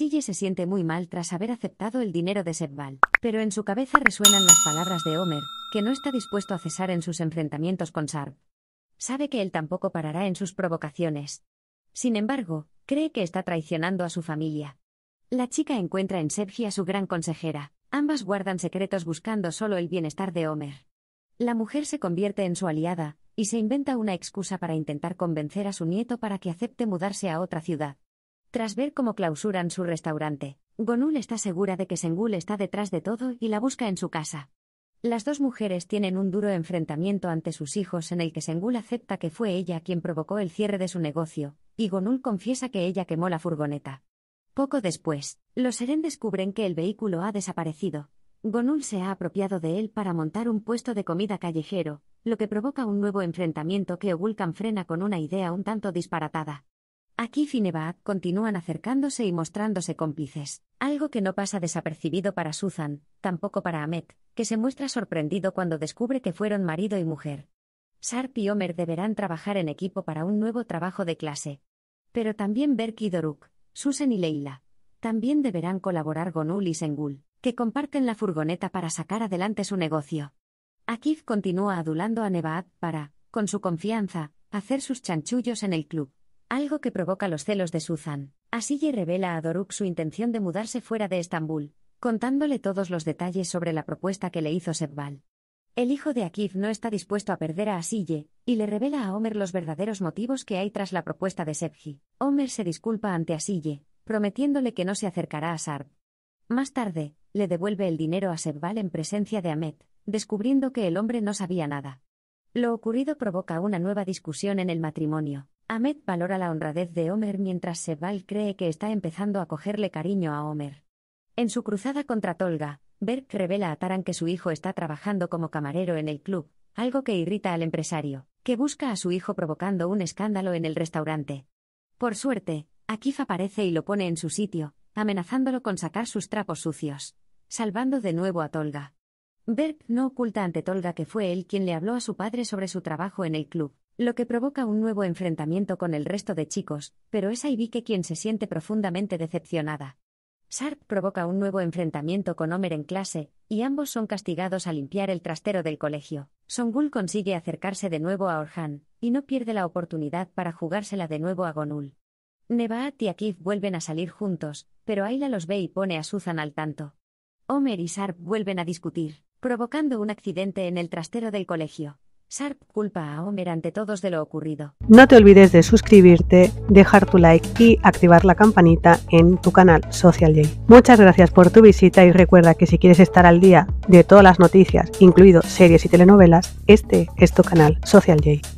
Sille se siente muy mal tras haber aceptado el dinero de Sebval, pero en su cabeza resuenan las palabras de Homer, que no está dispuesto a cesar en sus enfrentamientos con Sarp. Sabe que él tampoco parará en sus provocaciones. Sin embargo, cree que está traicionando a su familia. La chica encuentra en Sergi a su gran consejera. Ambas guardan secretos buscando solo el bienestar de Homer. La mujer se convierte en su aliada, y se inventa una excusa para intentar convencer a su nieto para que acepte mudarse a otra ciudad. Tras ver cómo clausuran su restaurante, Gonul está segura de que Sengul está detrás de todo y la busca en su casa. Las dos mujeres tienen un duro enfrentamiento ante sus hijos en el que Sengul acepta que fue ella quien provocó el cierre de su negocio, y Gonul confiesa que ella quemó la furgoneta. Poco después, los Seren descubren que el vehículo ha desaparecido. Gonul se ha apropiado de él para montar un puesto de comida callejero, lo que provoca un nuevo enfrentamiento que Ogulcan frena con una idea un tanto disparatada y Nevaat continúan acercándose y mostrándose cómplices, algo que no pasa desapercibido para Susan, tampoco para Ahmed, que se muestra sorprendido cuando descubre que fueron marido y mujer. Sarp y Homer deberán trabajar en equipo para un nuevo trabajo de clase. Pero también Berk y Doruk, Susan y Leila. También deberán colaborar con y Sengul, que comparten la furgoneta para sacar adelante su negocio. Akif continúa adulando a Nebaat para, con su confianza, hacer sus chanchullos en el club algo que provoca los celos de Suzan. Asille revela a Doruk su intención de mudarse fuera de Estambul, contándole todos los detalles sobre la propuesta que le hizo Sebbal. El hijo de Akif no está dispuesto a perder a Asille, y le revela a Homer los verdaderos motivos que hay tras la propuesta de Sebji. Homer se disculpa ante Asille, prometiéndole que no se acercará a Sarb. Más tarde, le devuelve el dinero a Sebbal en presencia de Ahmed, descubriendo que el hombre no sabía nada. Lo ocurrido provoca una nueva discusión en el matrimonio. Ahmed valora la honradez de Homer mientras Sebal cree que está empezando a cogerle cariño a Homer. En su cruzada contra Tolga, Berk revela a Taran que su hijo está trabajando como camarero en el club, algo que irrita al empresario, que busca a su hijo provocando un escándalo en el restaurante. Por suerte, Akif aparece y lo pone en su sitio, amenazándolo con sacar sus trapos sucios, salvando de nuevo a Tolga. Berg no oculta ante Tolga que fue él quien le habló a su padre sobre su trabajo en el club, lo que provoca un nuevo enfrentamiento con el resto de chicos, pero es Aibike quien se siente profundamente decepcionada. Sarp provoca un nuevo enfrentamiento con Homer en clase, y ambos son castigados a limpiar el trastero del colegio. Songul consigue acercarse de nuevo a Orhan, y no pierde la oportunidad para jugársela de nuevo a Gonul. Nebaat y Akif vuelven a salir juntos, pero Ayla los ve y pone a Susan al tanto. Homer y Sarp vuelven a discutir provocando un accidente en el trastero del colegio. Sharp culpa a Homer ante todos de lo ocurrido. No te olvides de suscribirte, dejar tu like y activar la campanita en tu canal Social J. Muchas gracias por tu visita y recuerda que si quieres estar al día de todas las noticias, incluido series y telenovelas, este es tu canal Social J.